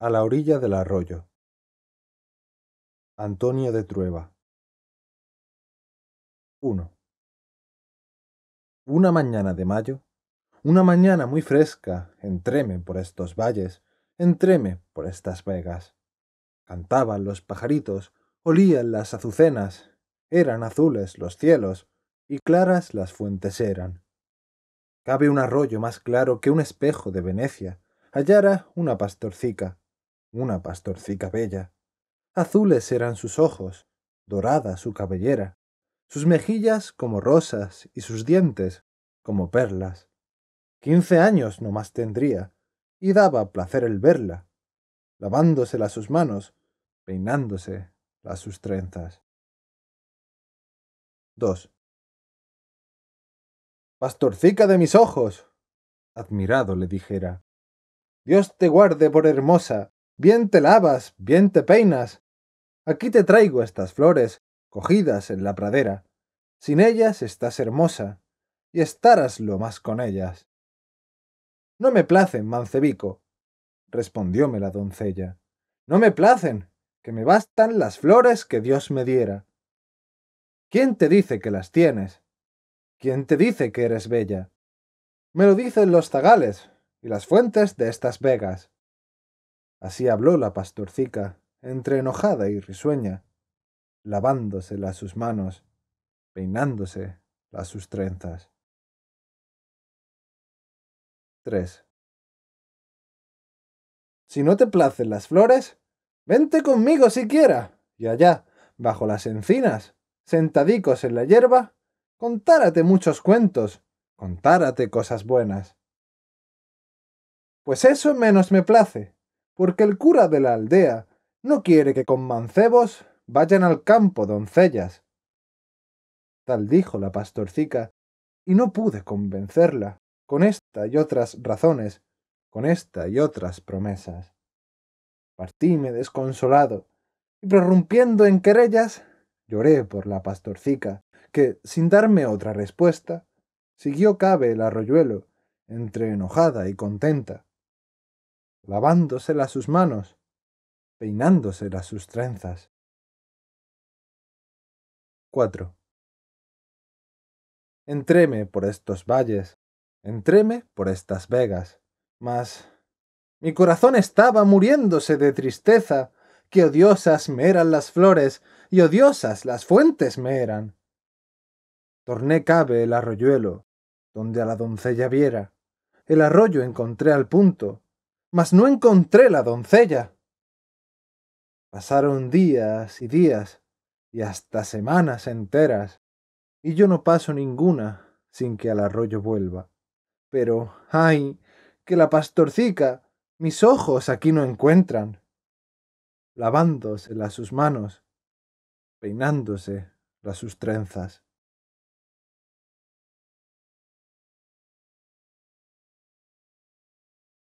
a la orilla del arroyo. Antonio de Trueba. 1. Una mañana de mayo, una mañana muy fresca, entréme por estos valles, entréme por estas vegas. Cantaban los pajaritos, olían las azucenas, eran azules los cielos, y claras las fuentes eran. Cabe un arroyo más claro que un espejo de Venecia, hallara una pastorcica, una pastorcica bella. Azules eran sus ojos, dorada su cabellera, sus mejillas como rosas y sus dientes como perlas. Quince años no más tendría, y daba placer el verla, lavándosela sus manos, peinándose las sus trenzas. 2. Pastorcica de mis ojos, admirado le dijera, Dios te guarde por hermosa, Bien te lavas, bien te peinas. Aquí te traigo estas flores, cogidas en la pradera. Sin ellas estás hermosa, y estarás lo más con ellas. No me placen, mancebico, respondióme la doncella. No me placen, que me bastan las flores que Dios me diera. ¿Quién te dice que las tienes? ¿Quién te dice que eres bella? Me lo dicen los zagales y las fuentes de estas vegas. Así habló la pastorcica, entre enojada y risueña, lavándose las sus manos, peinándose las sus trenzas. 3. Si no te placen las flores, vente conmigo siquiera, y allá, bajo las encinas, sentadicos en la hierba, contárate muchos cuentos, contárate cosas buenas. Pues eso menos me place, porque el cura de la aldea no quiere que con mancebos vayan al campo doncellas. Tal dijo la pastorcica, y no pude convencerla con esta y otras razones, con esta y otras promesas. Partíme desconsolado, y prorrumpiendo en querellas, lloré por la pastorcica, que, sin darme otra respuesta, siguió cabe el arroyuelo, entre enojada y contenta lavándoselas sus manos, peinándoselas sus trenzas. 4. Entréme por estos valles, entréme por estas vegas, mas mi corazón estaba muriéndose de tristeza, que odiosas me eran las flores, y odiosas las fuentes me eran. Torné cabe el arroyuelo, donde a la doncella viera. El arroyo encontré al punto, mas no encontré la doncella. Pasaron días y días, y hasta semanas enteras, y yo no paso ninguna sin que al arroyo vuelva. Pero, ay, que la pastorcica mis ojos aquí no encuentran. Lavándosela sus manos, peinándose las sus trenzas.